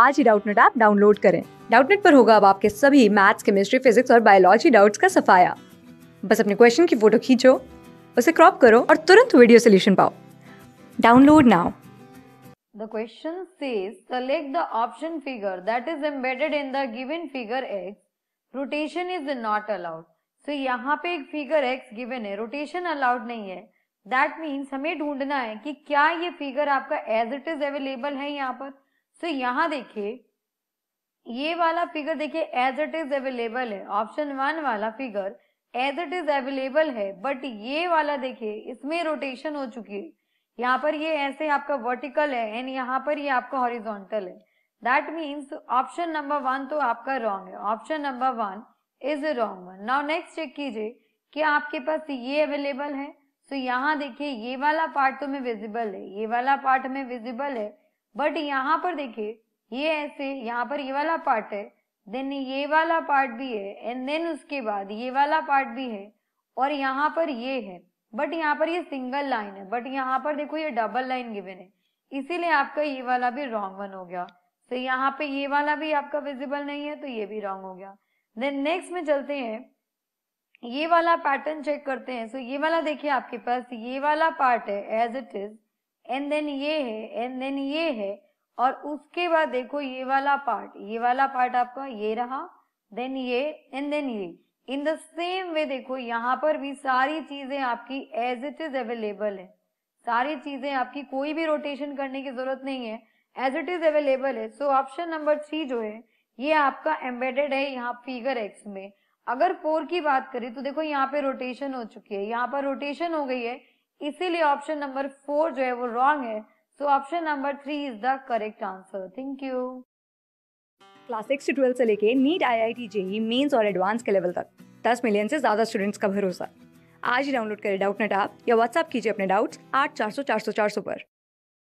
आज ही Doubtnut app download करें डाउटनेट पर होगा अब आपके सभी मैथ्स केमिस्ट्री फिजिक्स और बायोलॉजी डाउट्स का सफाया बस अपने क्वेश्चन की फोटो खींचो उसे क्रॉप करो और तुरंत वीडियो सोल्यूशन पाओ download now The question says select the option figure that is embedded in the given figure X. Rotation is not allowed. So यहाँ पे एक figure X given है rotation allowed नहीं है That means हमें ढूंढना है कि क्या ये figure आपका as it is available है यहाँ पर सो so, यहाँ देखिए ये वाला फिगर देखिए एज इट इज अवेलेबल है ऑप्शन वन वाला figure as it is available है बट ये वाला देखिए इसमें रोटेशन हो चुकी है यहाँ पर ये ऐसे आपका वर्टिकल है एंड यहाँ पर ये आपका हॉरिजोंटल है that means option number one तो आपका रॉन्ग है option number one is wrong one now next check कीजिए कि आपके पास ये अवेलेबल है सो so, यहाँ देखिए ये वाला पार्ट तो में विजिबल है ये वाला पार्ट में विजिबल है बट यहाँ पर देखिए ये ऐसे यहाँ पर ये वाला पार्ट है देन ये वाला पार्ट भी है एंड देन उसके बाद ये वाला पार्ट भी है और यहाँ पर ये है बट यहाँ पर ये सिंगल लाइन है बट यहाँ पर देखो ये डबल लाइन गिवन है इसीलिए आपका ये वाला भी रॉन्ग वन हो गया तो so, यहाँ पे ये वाला भी आपका विजिबल नहीं है तो ये भी रॉन्ग हो गया देन नेक्स्ट में चलते हैं ये वाला पैटर्न चेक करते हैं सो so, ये वाला देखिए आपके पास ये वाला पार्ट है as it is and then ये है एंड देन ये है और उसके बाद देखो ये वाला पार्ट ये वाला पार्ट आपका ये रहा देन ये एंड देन ये इन द सेम वे देखो यहाँ पर भी सारी चीजें आपकी एज इट इज अवेलेबल है सारी चीजें आपकी कोई भी रोटेशन करने की जरूरत नहीं है एज इट इज अवेलेबल है सो ऑप्शन नंबर थ्री जो है ये आपका एम्बेडेड है यहाँ फिगर एक्स में अगर फोर की बात करें तो देखो यहाँ पे रोटेशन हो चुकी है यहाँ पर रोटेशन हो गई है इसीलिए ऑप्शन नंबर फोर जो है वो रॉन्ग है so option number three is the correct answer thank you class six से ट्वेल्थ से लेके NEET I I T JEE mains और एडवांस के लेवल तक दस मिलियन से ज़्यादा स्टूडेंट्स का भरोसा आज ही डाउनलोड करें डाउट नेट आप या व्हाट्सअप कीजिए अपने डाउट्स आठ चार सौ चार सौ चार सौ पर